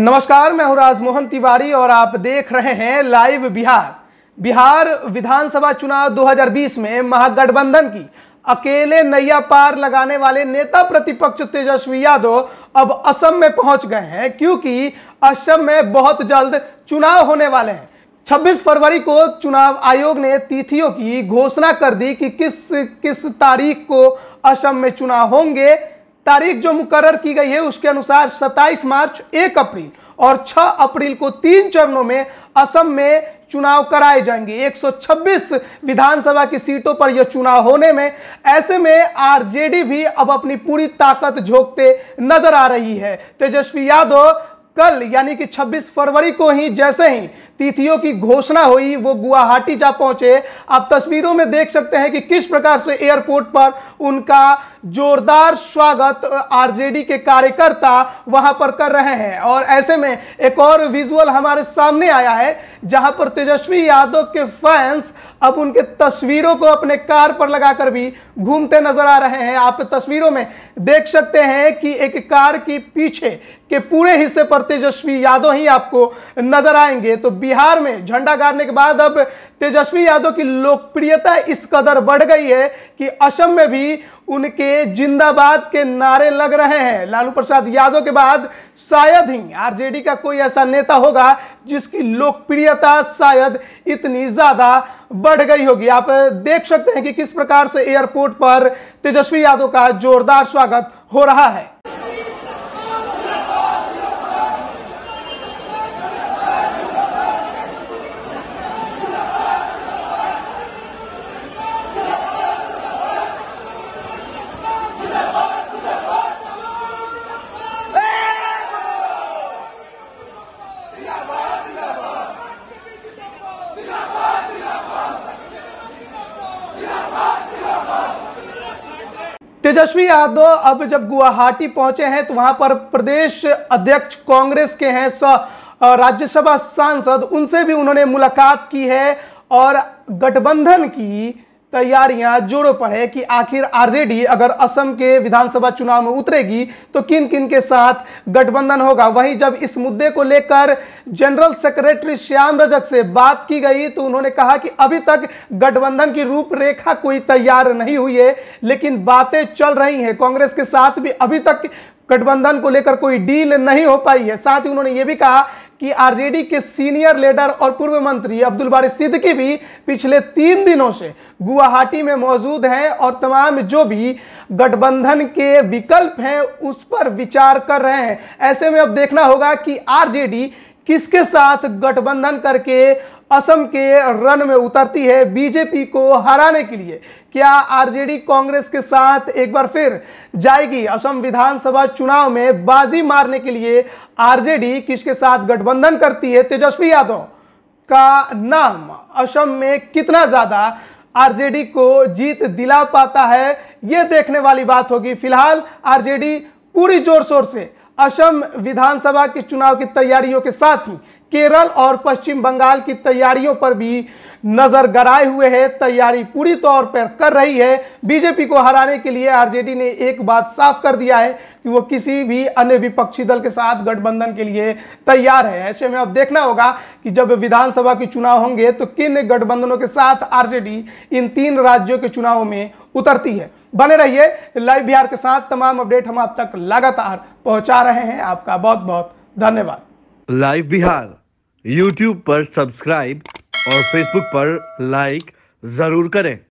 नमस्कार मैं हूं राजमोहन तिवारी और आप देख रहे हैं लाइव बिहार बिहार विधानसभा चुनाव 2020 में महागठबंधन की अकेले नैया पार लगाने वाले नेता प्रतिपक्ष तेजस्वी यादव अब असम में पहुंच गए हैं क्योंकि असम में बहुत जल्द चुनाव होने वाले हैं 26 फरवरी को चुनाव आयोग ने तिथियों की घोषणा कर दी कि किस किस तारीख को असम में चुनाव होंगे तारीख जो मुकर की गई है उसके अनुसार 27 मार्च 1 अप्रैल और 6 अप्रैल को तीन चरणों में असम में चुनाव कराए जाएंगे 126 विधानसभा की सीटों पर यह चुनाव होने में ऐसे में आरजेडी भी अब अपनी पूरी ताकत झोंकते नजर आ रही है तेजस्वी यादव कल यानी कि 26 फरवरी को ही जैसे ही तिथियों की घोषणा हुई वो गुवाहाटी जा पहुंचे आप तस्वीरों में देख सकते हैं कि किस प्रकार से एयरपोर्ट पर उनका जोरदार स्वागत आरजेडी के कार्यकर्ता वहां पर कर रहे हैं और ऐसे में एक और विजुअल हमारे सामने आया है जहां पर तेजस्वी यादव के फैंस अब उनके तस्वीरों को अपने कार पर लगाकर भी घूमते नजर आ रहे हैं आप तस्वीरों में देख सकते हैं कि एक कार के पीछे के पूरे हिस्से पर तेजस्वी यादव ही आपको नजर आएंगे तो बिहार में झंडा गाड़ने के बाद अब तेजस्वी यादव की लोकप्रियता इस कदर बढ़ गई है कि असम में भी उनके जिंदाबाद के नारे लग रहे हैं लालू प्रसाद यादव के बाद शायद ही आरजेडी का कोई ऐसा नेता होगा जिसकी लोकप्रियता शायद इतनी ज़्यादा बढ़ गई होगी आप देख सकते हैं कि किस प्रकार से एयरपोर्ट पर तेजस्वी यादव का जोरदार स्वागत हो रहा है तेजस्वी यादव अब जब गुवाहाटी पहुंचे हैं तो वहां पर प्रदेश अध्यक्ष कांग्रेस के हैं स राज्यसभा सांसद उनसे भी उन्होंने मुलाकात की है और गठबंधन की तैयारियां जोरों पर है कि आखिर आरजेडी अगर असम के विधानसभा चुनाव में उतरेगी तो किन किन के साथ गठबंधन होगा वहीं जब इस मुद्दे को लेकर जनरल सेक्रेटरी श्याम रजक से बात की गई तो उन्होंने कहा कि अभी तक गठबंधन की रूपरेखा कोई तैयार नहीं हुई है लेकिन बातें चल रही हैं कांग्रेस के साथ भी अभी तक गठबंधन को लेकर कोई डील नहीं हो पाई है साथ ही उन्होंने ये भी कहा कि आरजेडी के सीनियर लीडर और पूर्व मंत्री अब्दुल बारी सिद्दकी भी पिछले तीन दिनों से गुवाहाटी में मौजूद हैं और तमाम जो भी गठबंधन के विकल्प हैं उस पर विचार कर रहे हैं ऐसे में अब देखना होगा कि आरजेडी किसके साथ गठबंधन करके असम के रन में उतरती है बीजेपी को हराने के लिए क्या आरजेडी कांग्रेस के साथ एक बार फिर जाएगी असम विधानसभा चुनाव में बाजी मारने के लिए आरजेडी किसके साथ गठबंधन करती है तेजस्वी यादव का नाम असम में कितना ज्यादा आरजेडी को जीत दिला पाता है यह देखने वाली बात होगी फिलहाल आरजेडी पूरी जोर शोर से असम विधानसभा के चुनाव की तैयारियों के साथ ही केरल और पश्चिम बंगाल की तैयारियों पर भी नजर गड़ाए हुए है तैयारी पूरी तौर पर कर रही है बीजेपी को हराने के लिए आरजेडी ने एक बात साफ कर दिया है कि वो किसी भी अन्य विपक्षी दल के साथ गठबंधन के लिए तैयार है ऐसे में अब देखना होगा कि जब विधानसभा के चुनाव होंगे तो किन गठबंधनों के साथ आरजेडी इन तीन राज्यों के चुनाव में उतरती है बने रहिए लाइव बिहार के साथ तमाम अपडेट हम आप तक लगातार पहुंचा रहे हैं आपका बहुत बहुत धन्यवाद लाइव बिहार यूट्यूब पर सब्सक्राइब और फेसबुक पर लाइक जरूर करें